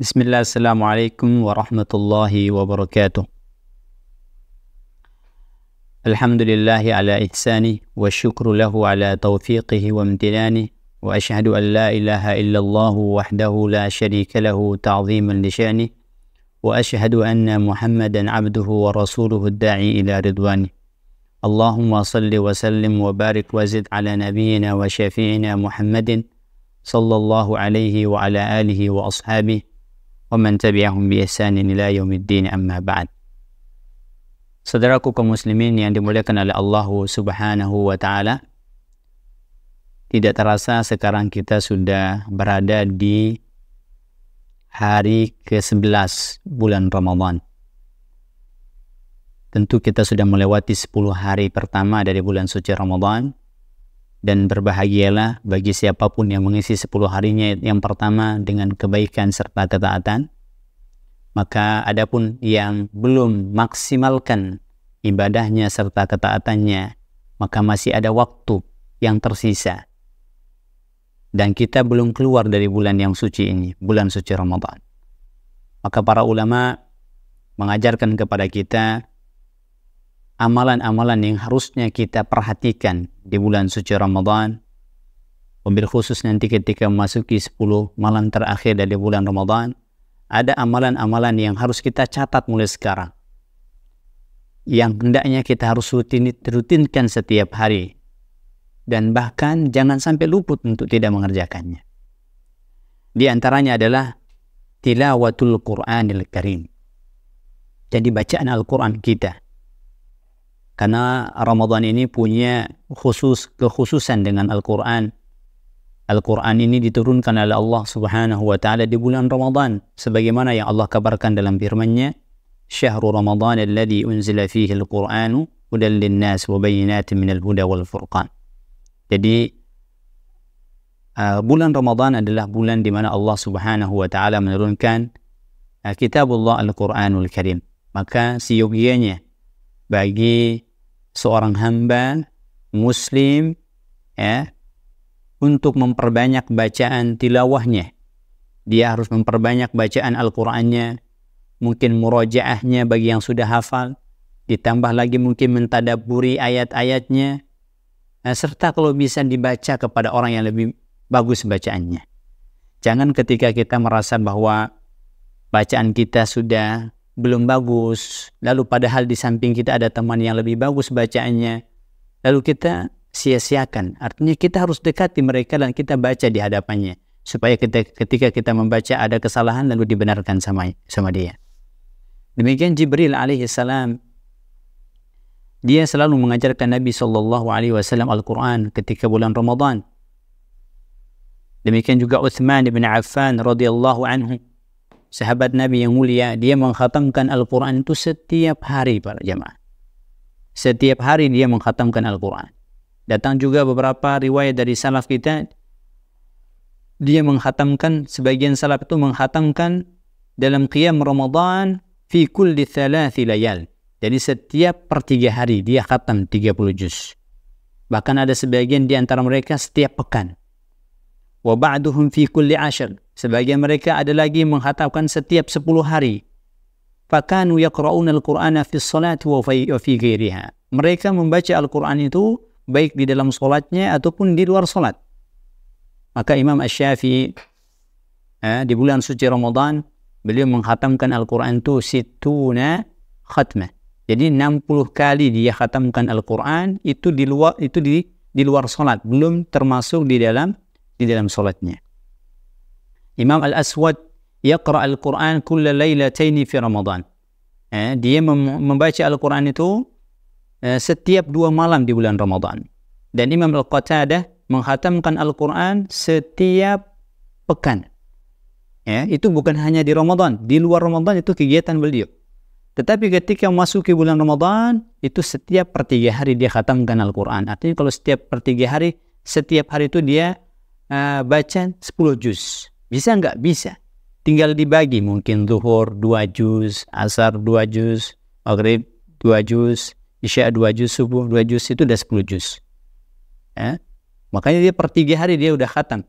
بسم الله السلام عليكم ورحمة الله وبركاته الحمد لله على إحسانه والشكر له على توفيقه وامتنانه وأشهد أن لا إله إلا الله وحده لا شريك له تعظيما لشأنه وأشهد أن محمدا عبده ورسوله الداعي إلى رضوانه اللهم صل وسلم وبارك وزد على نبينا وشفيعنا محمد صلى الله عليه وعلى آله وأصحابه ومن تبعهم بإحسان إلى يوم الدين أما بعد Saudaraku kaum muslimin yang dimuliakan oleh Allah Subhanahu wa taala. Tidak terasa sekarang kita sudah berada di hari ke-11 bulan Ramadan. Tentu kita sudah melewati 10 hari pertama dari bulan suci Ramadan dan berbahagialah bagi siapapun yang mengisi 10 harinya yang pertama dengan kebaikan serta ketaatan. Maka adapun yang belum maksimalkan ibadahnya serta ketaatannya, maka masih ada waktu yang tersisa. Dan kita belum keluar dari bulan yang suci ini, bulan suci Ramadan. Maka para ulama mengajarkan kepada kita amalan-amalan yang harusnya kita perhatikan di bulan suci Ramadan. Mobil khusus nanti ketika memasuki 10 malam terakhir dari bulan Ramadan, ada amalan-amalan yang harus kita catat mulai sekarang. Yang hendaknya kita harus rutin, rutinkan setiap hari. Dan bahkan jangan sampai luput untuk tidak mengerjakannya. Di antaranya adalah tilawatul Qur'anil Karim. Jadi bacaan Al-Quran kita karena Ramadan ini punya khusus kekhususan dengan Al-Quran. Al-Quran ini diturunkan oleh Allah Subhanahu wa taala di bulan Ramadan sebagaimana yang Allah kabarkan dalam firman-Nya Syahrul Ramadan alladhi unzila fihi al-Qur'anu hudan lin-nas wa bayyinatin minal huda wal furqan. Jadi uh, bulan Ramadan adalah bulan di mana Allah Subhanahu wa taala menurunkan uh, kitabullah Al-Qur'anul Karim. Maka seyogianya bagi seorang hamba muslim ya untuk memperbanyak bacaan tilawahnya. Dia harus memperbanyak bacaan Al-Qur'annya, mungkin murojaahnya bagi yang sudah hafal, ditambah lagi mungkin mentadaburi ayat-ayatnya nah, serta kalau bisa dibaca kepada orang yang lebih bagus bacaannya. Jangan ketika kita merasa bahwa bacaan kita sudah belum bagus, lalu padahal di samping kita ada teman yang lebih bagus bacaannya, lalu kita sia-siakan. Artinya kita harus dekati mereka dan kita baca di hadapannya supaya kita, ketika kita membaca ada kesalahan lalu dibenarkan sama sama dia. Demikian Jibril alaihissalam dia selalu mengajarkan Nabi Shallallahu alaihi wasallam Al-Qur'an ketika bulan Ramadan. Demikian juga Uthman bin Affan radhiyallahu anhu sahabat Nabi yang mulia, dia mengkhatamkan Al-Quran itu setiap hari para jamaah. Setiap hari dia mengkhatamkan Al-Quran. Datang juga beberapa riwayat dari salaf kita, dia menghatamkan, sebagian salaf itu menghatamkan dalam qiyam Ramadan fi kulli thalathi layal. Jadi setiap per tiga hari dia khatam 30 juz. Bahkan ada sebagian di antara mereka setiap pekan. Wa ba'duhum fi kulli ashar. Sebagian mereka ada lagi menghatapkan setiap 10 hari. Fakanu yaqra'una al-Qur'ana fi salati wa fi ghairiha. Mereka membaca Al-Qur'an itu baik di dalam salatnya ataupun di luar salat. Maka Imam Asy-Syafi'i eh, di bulan suci Ramadan beliau menghatamkan Al-Qur'an itu situna khatmah. Jadi 60 kali dia khatamkan Al-Qur'an itu di luar itu di di luar salat, belum termasuk di dalam di dalam salatnya. Imam Al-Aswad yaqra Al-Quran kulla lailataini fi Ramadan. Eh, dia mem membaca Al-Quran itu eh, setiap dua malam di bulan Ramadan. Dan Imam Al-Qatadah menghatamkan Al-Quran setiap pekan. Ya, itu bukan hanya di Ramadan, di luar Ramadan itu kegiatan beliau. Tetapi ketika masuk ke bulan Ramadan, itu setiap pertiga hari dia khatamkan Al-Quran. Artinya kalau setiap pertiga hari, setiap hari itu dia uh, baca 10 juz. Bisa nggak? Bisa. Tinggal dibagi mungkin zuhur dua juz, asar dua juz, maghrib dua juz, isya dua juz, subuh dua juz, itu udah sepuluh juz. Ya? Makanya dia per tiga hari dia udah khatam.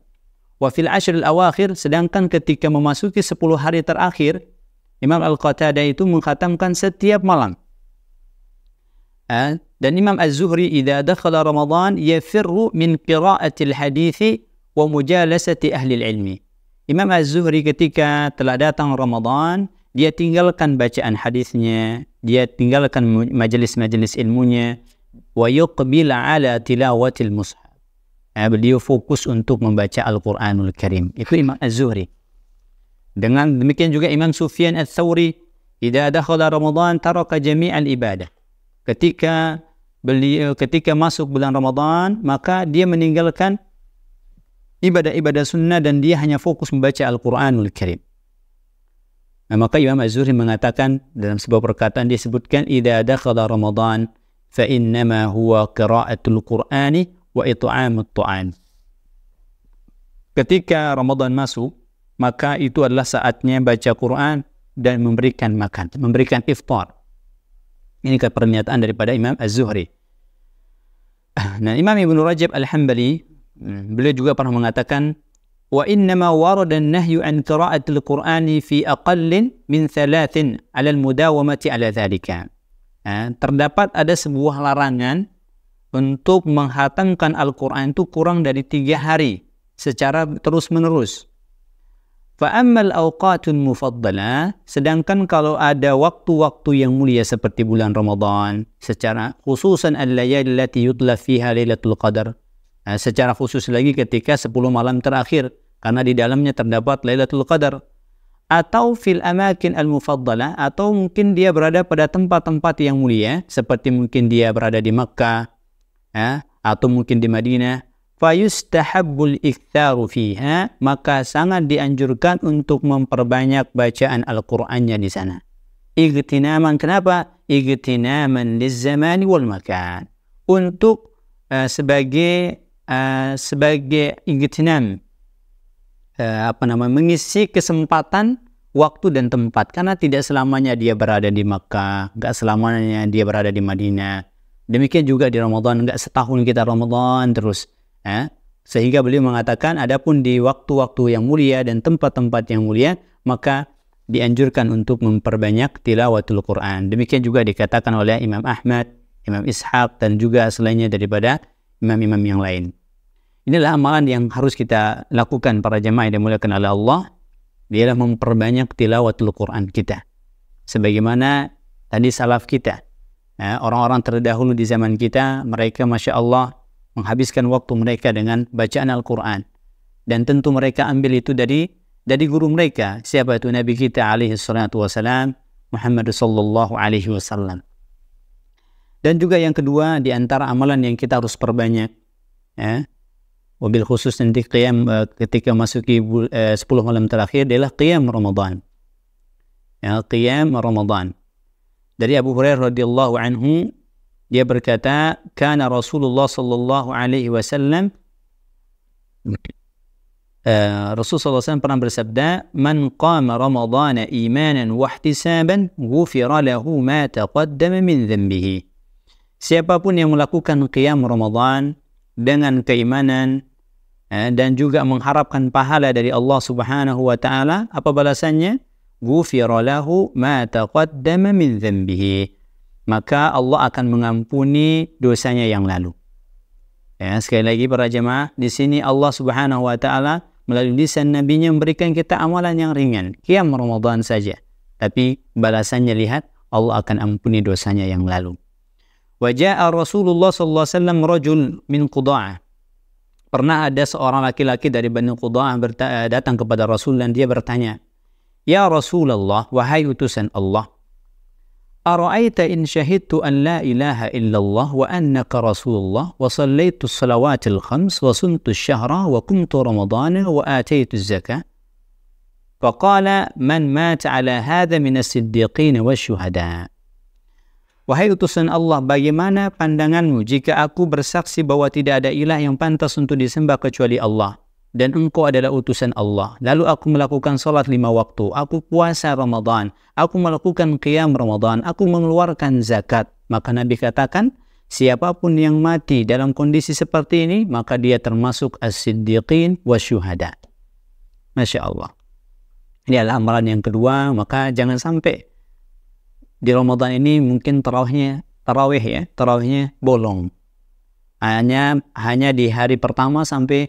Wafil ashril awakhir, sedangkan ketika memasuki sepuluh hari terakhir, Imam Al-Qatadah itu mengkhatamkan setiap malam. Ya? Dan Imam Az-Zuhri idza dakhala Ramadan yafirru min qira'atil hadithi wa mujalasati ahli ilmi. Imam Az-Zuhri ketika telah datang Ramadan, dia tinggalkan bacaan hadisnya, dia tinggalkan majelis-majelis ilmunya, wa yuqbil ala tilawatil mushaf. Eh, beliau fokus untuk membaca Al-Qur'anul Karim. Itu Imam Az-Zuhri. Dengan demikian juga Imam Sufyan Ats-Tsauri, "Idza dakhala Ramadan taraka jami'al ibadah." Ketika beliau ketika masuk bulan Ramadan, maka dia meninggalkan ibadah-ibadah sunnah dan dia hanya fokus membaca Al-Quranul Karim. Nah, maka Imam Az-Zuhri mengatakan dalam sebuah perkataan dia sebutkan idza dakhala Ramadan fa innama huwa qira'atul Qur'ani wa it'amut ta'am. Ketika Ramadan masuk, maka itu adalah saatnya baca Quran dan memberikan makan, memberikan iftar. Ini pernyataan daripada Imam Az-Zuhri. Nah, Imam Ibn Rajab Al-Hambali Hmm. Beliau juga pernah mengatakan wa innama warada an nahyu an al qur'ani fi aqallin min thalathin 'ala al-mudawamati 'ala dhalika. Nah, terdapat ada sebuah larangan untuk menghatamkan Al-Quran itu kurang dari tiga hari secara terus-menerus. Fa Fa'ammal awqatun mufaddalah, sedangkan kalau ada waktu-waktu yang mulia seperti bulan Ramadan, secara khususan al layali allati yudla fiha lailatul qadar, Eh, secara khusus lagi ketika 10 malam terakhir karena di dalamnya terdapat Lailatul Qadar atau fil amakin al mufaddalah atau mungkin dia berada pada tempat-tempat yang mulia seperti mungkin dia berada di Mekkah ya, atau mungkin di Madinah fayustahabbul iktharu fiha maka sangat dianjurkan untuk memperbanyak bacaan Al-Qur'annya di sana. Igtinaman kenapa? Igtinaman lizamani wal makan. Untuk uh, sebagai Eh, sebagai ingetinan uh, eh, apa namanya mengisi kesempatan waktu dan tempat karena tidak selamanya dia berada di Makkah, nggak selamanya dia berada di Madinah. Demikian juga di Ramadan, nggak setahun kita Ramadan terus. Eh? Sehingga beliau mengatakan, adapun di waktu-waktu yang mulia dan tempat-tempat yang mulia, maka dianjurkan untuk memperbanyak tilawatul Quran. Demikian juga dikatakan oleh Imam Ahmad, Imam Ishaq, dan juga selainnya daripada imam-imam yang lain. Inilah amalan yang harus kita lakukan para jemaah yang dimuliakan oleh Allah. Dialah memperbanyak tilawatul Quran kita. Sebagaimana tadi salaf kita. Ya, orang-orang terdahulu di zaman kita, mereka Masya Allah menghabiskan waktu mereka dengan bacaan Al-Quran. Dan tentu mereka ambil itu dari dari guru mereka. Siapa itu Nabi kita alaihi salatu Muhammad sallallahu alaihi wasallam. Dan juga yang kedua di antara amalan yang kita harus perbanyak. Ya. mobil khusus nanti qiyam e, ketika masuki 10 e, malam terakhir adalah qiyam Ramadan. Ya, qiyam Ramadan. Dari Abu Hurairah radhiyallahu anhu dia berkata, "Kana Rasulullah sallallahu alaihi wasallam Uh, Rasulullah SAW pernah bersabda, "Man qama Ramadhana imanan wa ihtisaban, ghufira lahu ma taqaddama min dhanbihi." siapapun yang melakukan qiyam Ramadan dengan keimanan eh, dan juga mengharapkan pahala dari Allah Subhanahu wa taala apa balasannya ghufira lahu ma taqaddama min dhanbihi maka Allah akan mengampuni dosanya yang lalu ya, sekali lagi para jemaah di sini Allah Subhanahu wa taala melalui lisan nabinya memberikan kita amalan yang ringan qiyam Ramadan saja tapi balasannya lihat Allah akan ampuni dosanya yang lalu وجاء رسول الله صلى الله عليه وسلم رجل من قضاعة Pernah ada seorang laki-laki dari Bani Quda'ah datang kepada Rasul dan dia bertanya, "Ya Rasulullah, wahai utusan Allah, ara'aita in syahidtu an la ilaha illallah wa annaka Rasulullah wa sallaitu salawatil khams wa sumtu syahra wa kumtu ramadana wa ataitu zaka Faqala man mat ala hadha minas siddiqin wa syuhada' Wahai utusan Allah, bagaimana pandanganmu jika aku bersaksi bahwa tidak ada ilah yang pantas untuk disembah kecuali Allah? Dan engkau adalah utusan Allah. Lalu aku melakukan sholat lima waktu, aku puasa Ramadan, aku melakukan qiyam Ramadan, aku mengeluarkan zakat. Maka Nabi katakan, siapapun yang mati dalam kondisi seperti ini, maka dia termasuk as-siddiqin wa syuhada. Masya Allah. Ini adalah amalan yang kedua, maka jangan sampai di Ramadan ini mungkin tarawihnya tarawih ya tarawihnya bolong hanya hanya di hari pertama sampai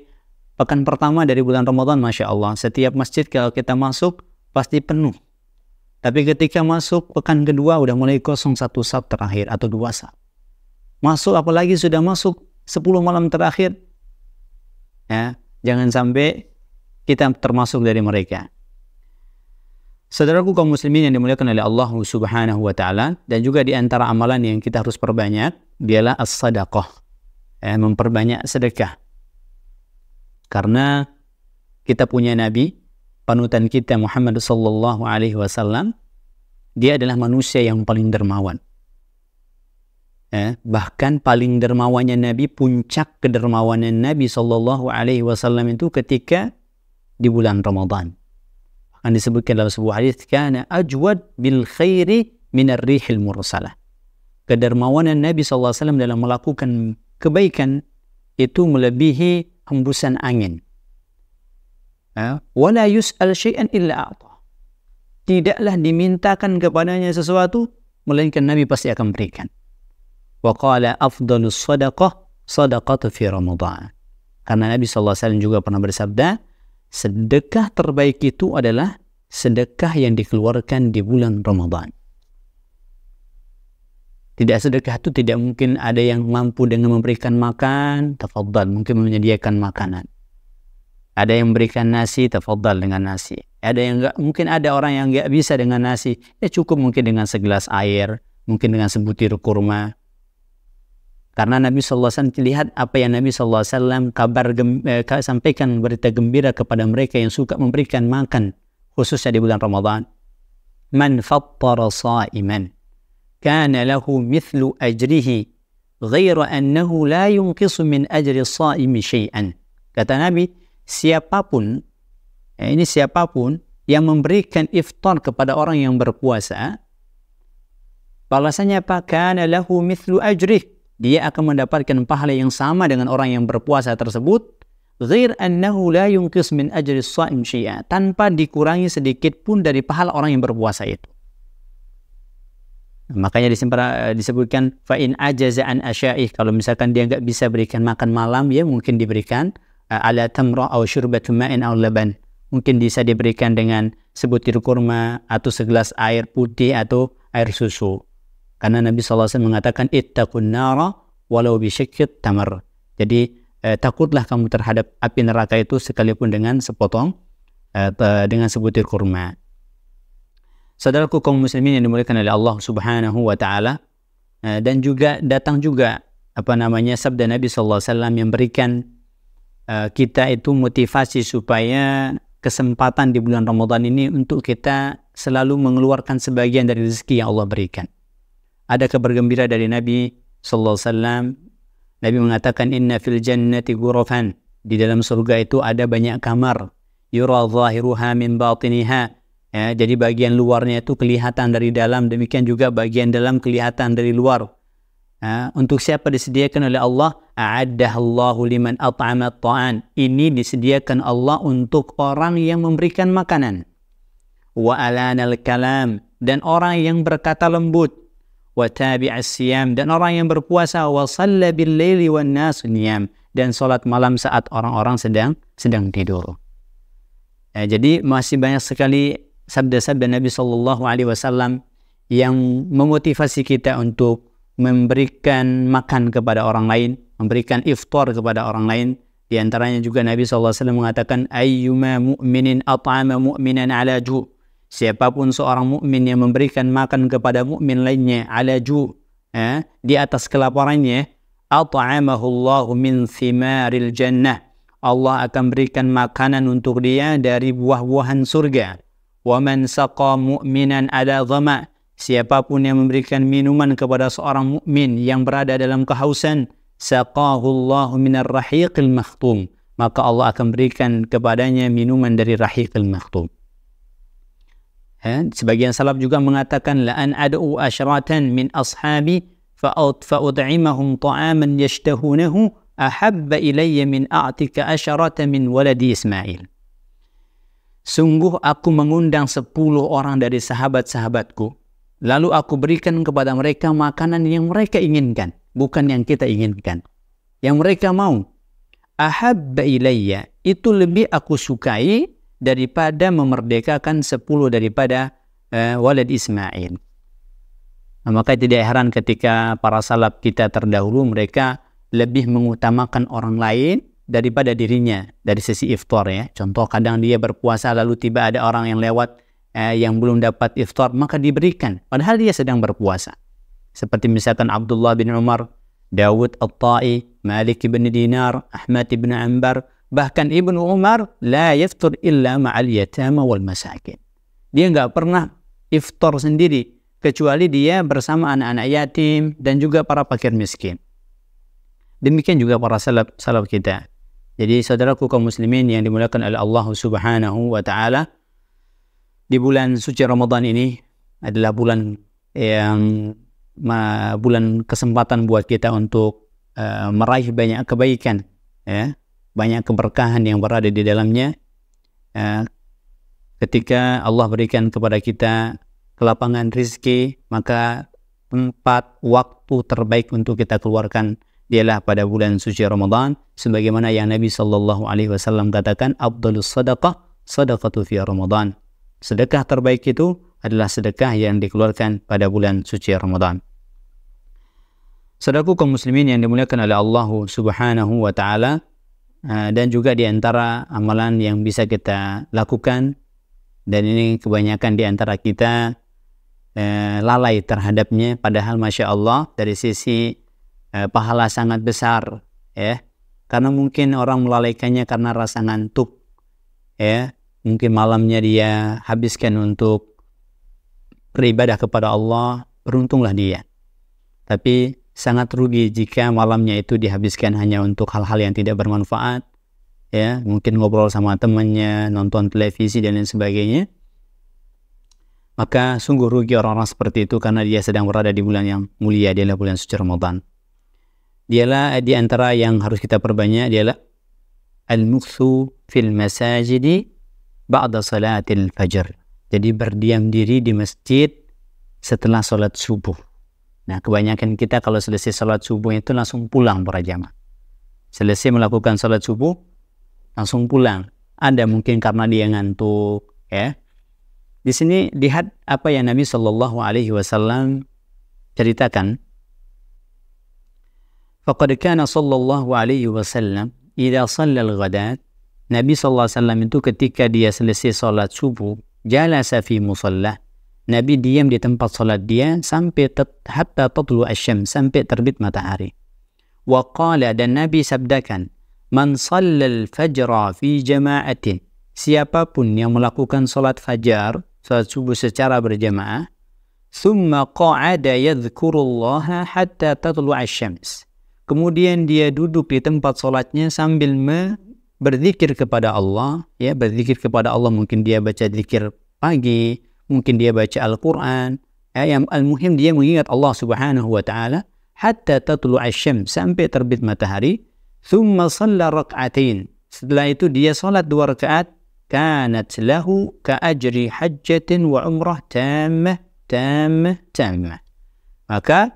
pekan pertama dari bulan Ramadan Masya Allah setiap masjid kalau kita masuk pasti penuh tapi ketika masuk pekan kedua udah mulai kosong satu sab terakhir atau dua sab masuk apalagi sudah masuk sepuluh malam terakhir ya jangan sampai kita termasuk dari mereka Saudaraku kaum muslimin yang dimuliakan oleh Allah Subhanahu wa taala dan juga di antara amalan yang kita harus perbanyak dialah as-sadaqah. Eh, memperbanyak sedekah. Karena kita punya nabi, panutan kita Muhammad sallallahu alaihi wasallam, dia adalah manusia yang paling dermawan. Eh, bahkan paling dermawannya nabi, puncak kedermawanan nabi sallallahu alaihi wasallam itu ketika di bulan Ramadan yang disebutkan dalam sebuah hadis kana ajwad bil khairi minar rihil mursalah. Kedermawanan Nabi SAW dalam melakukan kebaikan itu melebihi hembusan angin. la yus'al syai'an illa a'ta. Tidaklah dimintakan kepadanya sesuatu, melainkan Nabi pasti akan berikan. Wa qala afdalus sadaqah sadaqatu fi Ramadan. Karena Nabi SAW juga pernah bersabda, sedekah terbaik itu adalah sedekah yang dikeluarkan di bulan Ramadan. Tidak sedekah itu tidak mungkin ada yang mampu dengan memberikan makan, tafadhal, mungkin menyediakan makanan. Ada yang memberikan nasi, tafadhal dengan nasi. Ada yang enggak, mungkin ada orang yang nggak bisa dengan nasi, ya cukup mungkin dengan segelas air, mungkin dengan sebutir kurma, karena Nabi SAW lihat apa yang Nabi SAW kabar eh, sampaikan berita gembira kepada mereka yang suka memberikan makan khususnya di bulan Ramadan. Man fattara sa'iman kana lahu mithlu ajrihi ghaira annahu la yunqisu min ajri sa'imi syai'an. Kata Nabi, siapapun ya ini siapapun yang memberikan iftar kepada orang yang berpuasa balasannya apa? Kana lahu mithlu ajrihi dia akan mendapatkan pahala yang sama dengan orang yang berpuasa tersebut غير annahu لا yunqis min ajri shaim tanpa dikurangi sedikit pun dari pahala orang yang berpuasa itu nah, makanya eh, disebutkan fa'in ajaza an asyaih kalau misalkan dia nggak bisa berikan makan malam ya mungkin diberikan eh, ala tamra au syurbatun ma'in au laban mungkin bisa diberikan dengan sebutir kurma atau segelas air putih atau air susu karena Nabi SAW mengatakan ittaqun nara walau bisyikit tamar. Jadi eh, takutlah kamu terhadap api neraka itu sekalipun dengan sepotong eh, dengan sebutir kurma. Saudaraku kaum muslimin yang dimuliakan oleh Allah Subhanahu wa taala eh, dan juga datang juga apa namanya sabda Nabi SAW yang berikan uh, kita itu motivasi supaya kesempatan di bulan Ramadan ini untuk kita selalu mengeluarkan sebagian dari rezeki yang Allah berikan ada kabar gembira dari Nabi sallallahu alaihi wasallam. Nabi mengatakan inna fil jannati Di dalam surga itu ada banyak kamar. Yura zahiruha min batiniha. Ya, jadi bagian luarnya itu kelihatan dari dalam, demikian juga bagian dalam kelihatan dari luar. Ya, untuk siapa disediakan oleh Allah? A'addahallahu liman at'amat ta'an. Ini disediakan Allah untuk orang yang memberikan makanan. Wa kalam. Dan orang yang berkata lembut wa tabi'a siyam dan orang yang berpuasa wa shalla bil laili wan nas niyam dan salat malam saat orang-orang sedang sedang tidur. Ya, jadi masih banyak sekali sabda-sabda Nabi Shallallahu alaihi wasallam yang memotivasi kita untuk memberikan makan kepada orang lain, memberikan iftar kepada orang lain. Di antaranya juga Nabi SAW mengatakan, Ayyuma mu'minin at'ama mu'minan ala ju' Siapapun seorang mukmin yang memberikan makan kepada mukmin lainnya ala ju eh, di atas kelaparannya, at'amahu Allahu min thimaril jannah. Allah akan berikan makanan untuk dia dari buah-buahan surga. Wa man saqa mu'minan ala dhama. Siapapun yang memberikan minuman kepada seorang mukmin yang berada dalam kehausan, saqahu Allahu minar rahiqil makhtum. Maka Allah akan berikan kepadanya minuman dari rahiqil makhtum sebagian salaf juga mengatakan an ad'u asyratan min ashabi fa'ut'imahum ta'aman yashtahunahu ahabba ilayya min a'tika asyarata min waladi Ismail. Sungguh aku mengundang sepuluh orang dari sahabat-sahabatku. Lalu aku berikan kepada mereka makanan yang mereka inginkan, bukan yang kita inginkan. Yang mereka mau. Ahabba ilayya, itu lebih aku sukai daripada memerdekakan sepuluh daripada uh, Walid Ismail. Nah, maka tidak heran ketika para salaf kita terdahulu mereka lebih mengutamakan orang lain daripada dirinya dari sisi iftar ya. Contoh kadang dia berpuasa lalu tiba ada orang yang lewat eh, yang belum dapat iftar maka diberikan padahal dia sedang berpuasa. Seperti misalkan Abdullah bin Umar, Dawud At-Ta'i, Malik bin Dinar, Ahmad bin Ambar, Bahkan Ibnu Umar la yaftur illa ma'al yatama wal masakin. Dia nggak pernah iftar sendiri kecuali dia bersama anak-anak yatim dan juga para fakir miskin. Demikian juga para salaf salaf kita. Jadi saudaraku kaum muslimin yang dimuliakan oleh Allah Subhanahu wa taala di bulan suci Ramadan ini adalah bulan yang ma bulan kesempatan buat kita untuk uh, meraih banyak kebaikan ya banyak keberkahan yang berada di dalamnya ya. ketika Allah berikan kepada kita kelapangan rizki maka empat waktu terbaik untuk kita keluarkan ialah pada bulan suci Ramadan sebagaimana yang Nabi Shallallahu alaihi wasallam katakan "Abdul sadaqah sadaqatu fi Ramadan sedekah terbaik itu adalah sedekah yang dikeluarkan pada bulan suci Ramadan Sadaku kaum muslimin yang dimuliakan oleh Allah Subhanahu wa taala Eh, dan juga di antara amalan yang bisa kita lakukan dan ini kebanyakan di antara kita eh, lalai terhadapnya padahal masya Allah dari sisi eh, pahala sangat besar ya karena mungkin orang melalaikannya karena rasa ngantuk ya mungkin malamnya dia habiskan untuk beribadah kepada Allah beruntunglah dia tapi sangat rugi jika malamnya itu dihabiskan hanya untuk hal-hal yang tidak bermanfaat ya mungkin ngobrol sama temannya nonton televisi dan lain sebagainya maka sungguh rugi orang-orang seperti itu karena dia sedang berada di bulan yang mulia dialah bulan suci Ramadan dialah eh, di antara yang harus kita perbanyak dialah al-mukthu fil masajidi ba'da salatil fajr jadi berdiam diri di masjid setelah sholat subuh Nah, kebanyakan kita kalau selesai sholat subuh itu langsung pulang para jamaah. Selesai melakukan sholat subuh, langsung pulang. Ada mungkin karena dia ngantuk, ya. Di sini lihat apa yang Nabi Shallallahu Alaihi Wasallam ceritakan. Faqad kana sallallahu alaihi wasallam idza shalla al-ghadat Nabi sallallahu alaihi wasallam itu ketika dia selesai salat subuh jalasa fi musalla Nabi diam di tempat salat dia sampai tet, hatta tatlu asyam sampai terbit matahari. Wa qala dan Nabi sabdakan, "Man shallal fajra fi jama'atin" Siapapun yang melakukan salat fajar, salat subuh secara berjamaah, "Tsumma qa'ada yadhkurullaha hatta tatlu asyams. Kemudian dia duduk di tempat salatnya sambil me berzikir kepada Allah, ya berzikir kepada Allah mungkin dia baca zikir pagi, mungkin dia baca Al-Quran. Ya, yang al-muhim dia mengingat Allah Subhanahu wa taala hatta tatlu asyam sampai terbit matahari. Thumma salla rak'atain. Setelah itu dia salat dua rakaat kanat lahu ka'ajri hajjatin wa umrah tamah tamah tamah. Maka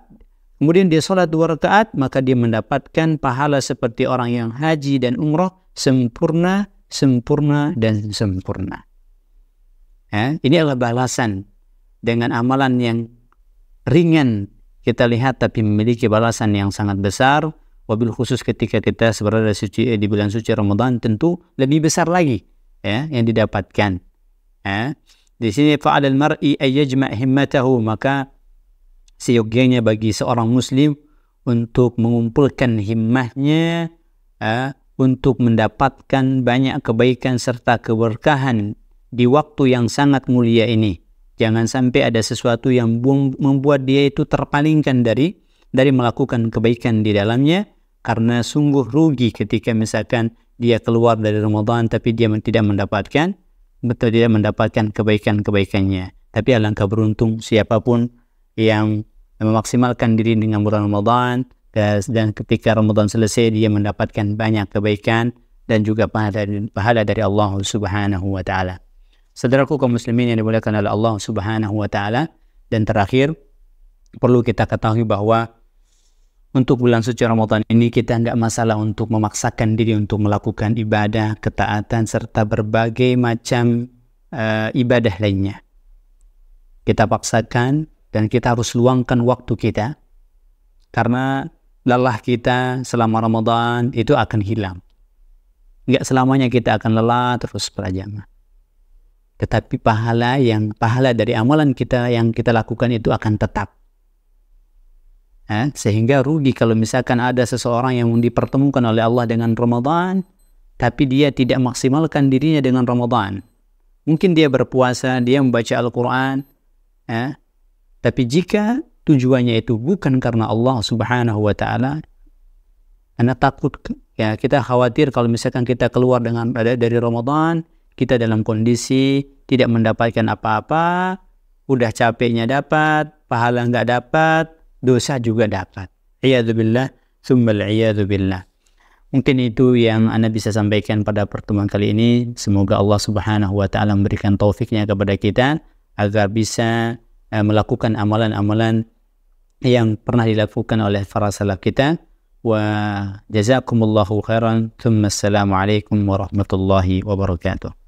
kemudian dia salat dua rakaat maka dia mendapatkan pahala seperti orang yang haji dan umrah sempurna sempurna dan sempurna. Ya, ini adalah balasan dengan amalan yang ringan kita lihat tapi memiliki balasan yang sangat besar wabil khusus ketika kita berada suci, eh, di bulan suci Ramadan tentu lebih besar lagi ya yang didapatkan ya. di sini fa'al mar'i ayyajma himmatahu maka seyogianya bagi seorang muslim untuk mengumpulkan himmahnya ya, untuk mendapatkan banyak kebaikan serta keberkahan di waktu yang sangat mulia ini. Jangan sampai ada sesuatu yang membuat dia itu terpalingkan dari dari melakukan kebaikan di dalamnya karena sungguh rugi ketika misalkan dia keluar dari Ramadan tapi dia tidak mendapatkan betul tidak mendapatkan kebaikan-kebaikannya. Tapi alangkah beruntung siapapun yang memaksimalkan diri dengan bulan Ramadan dan ketika Ramadan selesai dia mendapatkan banyak kebaikan dan juga pahala dari Allah Subhanahu wa taala. Saudaraku kaum muslimin yang dimuliakan oleh Allah Subhanahu wa taala dan terakhir perlu kita ketahui bahwa untuk bulan suci Ramadan ini kita nggak masalah untuk memaksakan diri untuk melakukan ibadah, ketaatan, serta berbagai macam uh, ibadah lainnya. Kita paksakan dan kita harus luangkan waktu kita karena lelah kita selama Ramadan itu akan hilang. Nggak selamanya kita akan lelah terus berjamaah tetapi pahala yang pahala dari amalan kita yang kita lakukan itu akan tetap eh, sehingga rugi kalau misalkan ada seseorang yang dipertemukan oleh Allah dengan Ramadan tapi dia tidak maksimalkan dirinya dengan Ramadan mungkin dia berpuasa dia membaca Al-Quran tapi jika tujuannya itu bukan karena Allah subhanahu wa ta'ala anda takut ya kita khawatir kalau misalkan kita keluar dengan dari Ramadan kita dalam kondisi tidak mendapatkan apa-apa, udah capeknya dapat, pahala nggak dapat, dosa juga dapat. Iyadzubillah, sumbal iyadzubillah. Mungkin itu yang Anda bisa sampaikan pada pertemuan kali ini. Semoga Allah Subhanahu wa taala memberikan taufiknya kepada kita agar bisa eh, melakukan amalan-amalan yang pernah dilakukan oleh para salaf kita. Wa jazakumullahu khairan. Assalamualaikum warahmatullahi wabarakatuh.